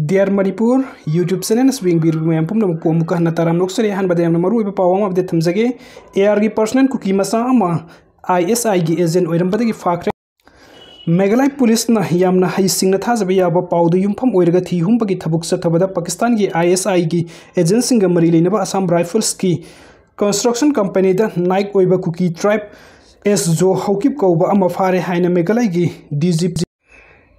Dear Manipur YouTube channel swing bir me pum nam pom ka na taram lok sare han badam na maru pa wang update tham jage AR gi personal cookie masa ama ISI gi agent oiram badagi fakre Meghalaya police यामना हईसिंग थाजब याब पाद यूफम थी हुम्बगी थबुक चथबद पाकिस्तान की I S I की एजेंसिंग मरी लेने असम राइफल्स की कंस्ट्रक्शन कंपनी नाइक कुकी ट्राइब एस जो हौकीब कौब फारे है मेघालय की डीजीपी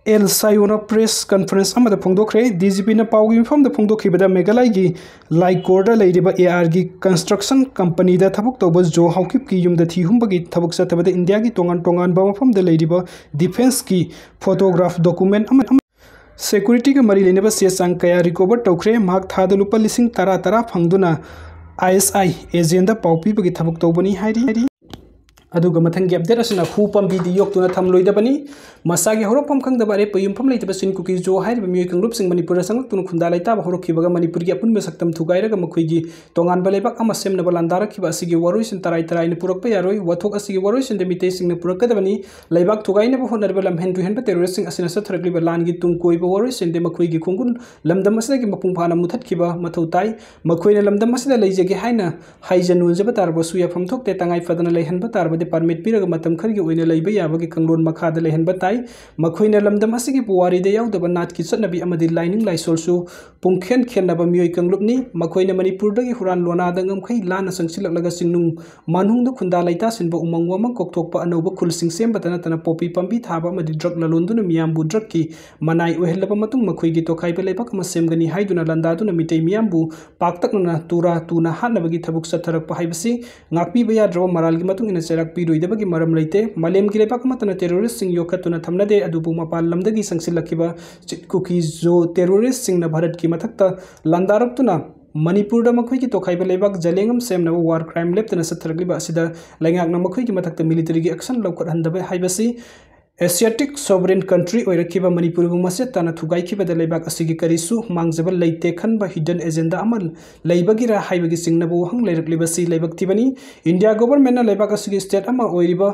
एल सायोना प्रेस कन्फरेंस अमद फोंदोखरे डीजीपीना पाउगी मिफम द फोंदोखिबदा मेघालय की लाइकोरदा लेरिबा एआर की कंस्ट्रक्शन कंपनी दा जो हाउकिप की युमदा थीहुमबगी थबक सथबदा इंडिया की तोंगान तोंगान बा डिफेंस की फोटोग्राफ डॉक्यूमेंट अमद सेक्यूरिटी मरी लेने से चांग कया रिकवर तौखरे माग थाद लुपा तरह तरा तरा फंगदुना आईएसआई एजेंदा पाउ पीबगी थबक तौबनी ꯑꯗꯨꯒ ꯃꯊꯪꯒꯤ ꯑꯞꯗꯦꯠ ꯑꯁꯤꯅ ꯍꯨ ꯄꯥꯝꯕꯤꯗꯤ ꯌꯣꯛꯇꯨꯅ ꯊꯝꯂꯣꯏꯗꯕꯅꯤ ꯃꯁꯥꯒꯤ ꯍꯧꯔꯛꯐꯝ ꯈꯪꯗꯕ ꯑꯔꯦꯞꯄ ꯌꯨꯝꯐꯝ ꯂꯩꯇꯕꯁꯤꯡ ꯀꯨꯀꯤ ꯖꯣ ꯍꯥꯏꯔꯤꯕ ꯃꯤꯑꯣꯏ ꯀꯥꯡꯂꯨꯞꯁꯤꯡ ꯃꯅꯤꯄꯨꯔꯗ ꯆꯪꯂꯛꯇꯨꯅ ꯈꯨꯟꯗꯥ ꯂꯩꯇꯥꯕ ꯍꯧꯔꯛꯈꯤꯕꯒ ꯃꯅꯤꯄꯨꯔꯒꯤ ꯑꯄꯨꯟꯕ ꯁꯛꯇꯝ ꯊꯨꯒꯥꯏꯔꯒ ꯃꯈꯣꯏꯒꯤ ꯇꯣꯉꯥꯟꯕ ꯂꯩꯕꯥꯛ ꯑꯃ ꯁꯦꯝꯅꯕ ꯂꯥꯟꯗꯥꯔꯛꯈꯤꯕ ꯑꯁꯤꯒꯤ ꯋꯥꯔꯣꯏꯁꯤꯟ ꯇꯔꯥꯏ ꯇꯔꯥꯏꯅ ꯄꯨꯔꯛꯄ ꯌꯥꯔꯣꯏ ꯋꯥꯊꯣꯛ ꯑꯁꯤꯒꯤ ꯋꯥꯔꯣꯏꯁꯤꯟꯗ ꯃꯤꯇꯩꯁꯤꯡꯅ ꯄꯨꯔꯛꯀꯗꯕꯅꯤ ꯂꯩꯕꯥꯛ ꯊꯨꯒꯥꯏꯅꯕ ꯍꯣꯠꯅꯔꯤꯕ ꯂꯝꯍꯦꯟ ꯇꯨꯍꯦꯟꯕ ꯇꯦꯔꯣꯔꯤꯁꯁꯤꯡ ꯑꯁꯤꯅ ꯆꯠꯊꯔꯛꯂꯤꯕ ꯂꯥꯟꯒꯤ ꯇꯨꯡ ꯀꯣꯏꯕ ꯋꯥꯔꯣꯏꯁꯤꯟꯗꯤ ꯃꯈꯣꯏꯒꯤ ꯈꯣꯡꯒꯨꯟ ꯂꯝꯗꯝ ꯑꯁꯤꯗꯒꯤ ꯃꯄꯨꯡ ꯐꯥꯅ ꯃꯨꯊꯠꯈꯤꯕ ꯃꯊꯧ ꯇꯥꯏ ꯃꯈꯣꯏꯅ ꯂꯝꯗꯝ ꯑꯁꯤꯗ ꯂꯩꯖꯒꯦ ꯍꯥꯏꯅ ꯍꯥꯏꯖ ꯅꯣꯟꯖꯕ ꯇꯥꯔꯕꯁꯨ ꯌꯥꯐꯝ ꯊꯣꯛꯇꯦ ꯇꯉꯥꯏ ꯐꯗꯅ ꯂꯩꯍꯟꯕ ꯇꯥꯔꯕꯗꯤ ꯌꯥꯕꯗꯤ ꯄꯥꯔꯃꯤꯠ ꯄꯤꯔꯒ ꯃꯇꯝ ꯈꯔꯒꯤ ꯑꯣꯏꯅ ꯂꯩꯕ ꯌꯥꯕꯒꯤ ꯀꯥꯡꯂꯣꯟ ꯃꯈꯥꯗ ꯂꯩꯍꯟꯕ ꯇꯥꯏ ꯃꯈꯣꯏꯅ ꯂꯝꯗꯝ ꯑꯁꯤꯒꯤ ꯄꯨꯋꯥꯔꯤꯗ ꯌꯥꯎꯗꯕ ꯅꯥꯠꯀꯤ ꯆꯠꯅꯕꯤ ꯑꯃꯗꯤ ꯂꯥꯏꯅꯤꯡ ꯂꯥꯏꯁꯣꯜꯁꯨ ꯄꯨꯡꯈꯦꯟ ꯈꯦꯟꯅꯕ ꯃꯤꯑꯣꯏ ꯀꯥꯡꯂꯨꯞꯅꯤ ꯃꯈꯣꯏꯅ ꯃꯅꯤꯄꯨꯔꯗꯒꯤ ꯍꯨꯔꯥꯟ ꯂꯣꯅꯥꯗ ꯉꯝꯈꯩ ꯂꯥꯟꯅ ꯆꯪꯁꯤꯜꯂꯛꯂꯒ ꯆꯤꯡꯅꯨꯡ ꯃꯥꯟꯍꯨꯡꯗ ꯈꯨꯟꯗꯥ ꯂꯩꯇꯥꯁꯤꯟꯕ ꯎꯃꯪ ꯋꯥꯃꯪ ꯀꯣꯛꯊꯣꯛꯄ ꯑꯅꯧꯕ ꯈꯨꯜꯁꯤꯡ ꯁꯦꯝꯕꯇ ꯅꯠꯇꯅ ꯄꯣꯄꯤ ꯄꯥꯝꯕꯤ ꯊꯥꯕ ꯑꯃꯗꯤ ꯗ꯭ꯔꯛ ꯂꯂꯣꯟꯗꯨꯅ ꯃꯤꯌꯥꯝꯕꯨ ꯗ꯭ꯔꯛꯀꯤ ꯃꯅꯥꯏ ꯑꯣꯏꯍꯜꯂꯕ ꯃꯇꯨꯡ ꯃꯈꯣꯏꯒꯤ ꯇꯣꯈꯥꯏꯕ ꯂꯩꯕꯥꯛ ꯑꯃ ꯁꯦꯝꯒꯅꯤ ꯍꯥꯏꯗꯨꯅ ꯂꯟꯗꯥꯗꯨꯅ ꯃꯤꯇꯩ ꯃꯤꯌꯥꯝꯕꯨ ꯄꯥꯛꯇꯛꯅꯅ ꯇꯨꯔꯥ ꯇꯨꯅ ꯍꯥꯠꯅꯕꯒꯤ ꯊꯕꯛ ꯆꯠꯊꯔꯛꯄ ꯍꯥꯏꯕꯁꯤ ꯉꯥꯛꯄꯤꯕ ꯌꯥꯗ꯭ꯔꯕ ꯃꯔꯥꯜꯒꯤ ꯃꯇꯨꯡ ꯏꯟꯅ ꯆꯩꯔꯥꯛ पीरुदब की मरम लेते मलम की लेपाकमतना टेरोरिस्ट सिंह योखतुना मपाल लमदगी संगसिलखिब चितकुकी जो टेरोरिस्ट भारत की मथकत लंदारपतुना मणिपुर मखई की तोखाइब लेबक जलेंगम सेम वार क्राइम लेपतना सथरगलिब असिदा लैंगाक न मखई की मथकत मिलिटरी की एक्शन लौखत एसियाटिक सोवरेन कंट्री ओरखिबा मणिपुर मसे ताना थुगाइखिबदा लेबाक असिगि करिसु मांगजबल लैते खनबा हिडन एजेंडा अमल लैबगिरा इंडिया गवर्नमेंटना लेबाक असिगि स्टेट अमा ओइरिबा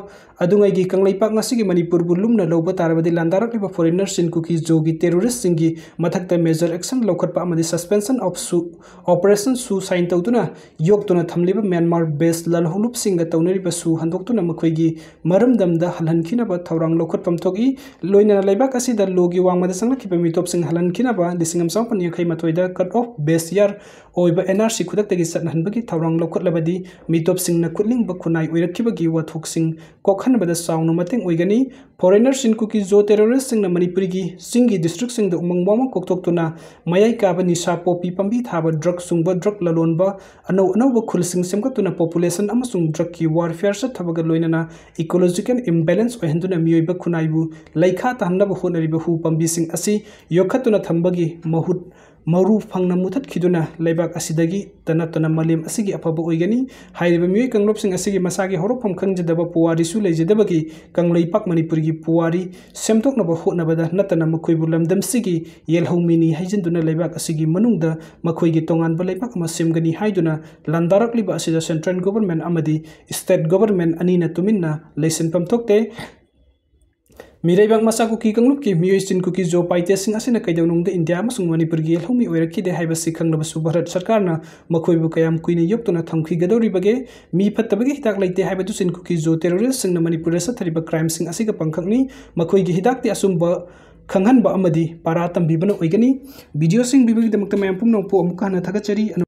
अदुंगाइगि कंगलैपाक कुकी जो की लौबा तारबदि मेजर एक्शन लौखटपा सस्पेंशन ऑफ सु ऑपरेशन सु साइन तौतुना योगतुना थमलिबा म्यांमार बेस ललहुलुप सिंगा तौनरिबसु हंदोक्तुना मखोइगि मरमदमदा हलहनखिनाबा लौख ꯈꯣꯠꯐꯝ ꯊꯣꯛꯏ ꯂꯣꯏꯅꯅ ꯂꯩꯕꯥꯛ ꯑꯁꯤꯗ ꯂꯣꯒꯤ ꯋꯥꯡꯃꯗ ꯆꯪꯂꯛꯈꯤꯕ ꯃꯤꯇꯣꯞꯁꯤꯡ ꯍꯜꯍꯟꯈꯤꯅꯕ ꯂꯤꯁꯤꯡ ꯑꯃ ꯆꯃꯥꯄꯟ ꯌꯥꯡꯈꯩ ꯃꯥꯊꯣꯏꯗ ꯀꯠ ꯑꯣꯐ ꯕꯦꯁ ꯌꯥꯔ ꯑꯣꯏꯕ ꯑꯦꯟ ꯑꯥꯔ ꯁꯤ ꯈꯨꯗꯛꯇꯒꯤ ꯆꯠꯅꯍꯟꯕꯒꯤ ꯊꯧꯔꯥꯡ ꯂꯧꯈꯠꯂꯕꯗꯤ ꯃꯤꯇꯣꯞꯁꯤꯡꯅ ꯈꯨꯠꯂꯤꯡꯕ ꯈꯨꯟꯅꯥꯏ ꯑꯣꯏꯔꯛꯈꯤꯕꯒꯤ ꯋꯥꯊꯣꯛꯁꯤꯡ ꯀꯣꯛꯍꯟꯕꯗ ꯆꯥꯎꯅ ꯃꯇꯦꯡ ꯑꯣꯏꯒꯅꯤ ꯐꯣꯔꯦꯅꯔꯁꯤꯡ ꯀꯨꯀꯤ ꯖꯣ ꯇꯦꯔꯣꯔꯤꯁꯁꯤꯡꯅ ꯃꯅꯤꯄꯨꯔꯒꯤ ꯆꯤꯡꯒꯤ ꯗꯤꯁꯇ꯭ꯔꯤꯛꯁꯤꯡꯗ ꯎꯃꯪ ꯋꯥꯃꯪ ꯀꯣꯛꯊꯣꯛꯇꯨꯅ ꯃꯌꯥꯏ ꯀꯥꯕ ꯅꯤꯁꯥ ꯄꯣꯄꯤ ꯄꯥꯝꯕꯤ ꯊꯥꯕ ꯗ꯭ꯔꯒ ꯆꯨꯡꯕ ꯗ꯭ꯔꯒ ꯂꯂꯣꯟꯕ ꯑꯅꯧ ꯑꯅꯧꯕ ꯈꯨꯜꯁꯤꯡ ꯁꯦꯝꯒꯠꯇꯨꯅ ꯄꯣꯄꯨꯂꯦꯁꯟ ꯑꯃꯁꯨꯡ ꯗ꯭ꯔꯒꯀꯤ ꯋꯥꯔꯐꯤꯌꯔ ꯆꯠꯊꯕꯒ ꯂꯣꯏꯅꯅ ꯏꯀꯣꯂꯣꯖꯤꯀꯦꯜ ꯏꯝꯕꯦꯂꯦꯟꯁ ꯑꯣꯏꯍꯟꯗꯨꯅ ꯃꯤꯑꯣꯏꯕ kunai bu laika tahan nabu hu nari bahu pambising asi yoka tuna tambagi mahut maruf pang namu tat kiduna laibak asi dagi tana tuna malim asi gi apa bu oigani hai riba miwi kang rob sing asi gi masagi horop pam kang jadaba puari su lai jadaba gi kang laipak mani purgi puari sem tok nabu hu nabada na tana bulam dam si gi yel hau mini hai jin laibak asi gi manung da makui gi tongan ba laipak ma sem gani hai duna landarak liba asi da central government amadi state government anina tumin na laisen pam tok te mirai bang masa kuki ki kangluk ki miyo sin kuki jo pai paite sing asina kai nung de india masung manipur gi helmi oirakhi de basi kang na basu bharat sarkar na buka bu kayam na yop tuna thangkhi gadori bage mi pat tabagi hitak te hai batu sin kuki jo teroris sing na mani sa thari ba crime sing pang kang ni makoi gi hitak te asum ba han ba amadi para tam bibana gani video sing damak tamayam mayam pumnong po amukha na chari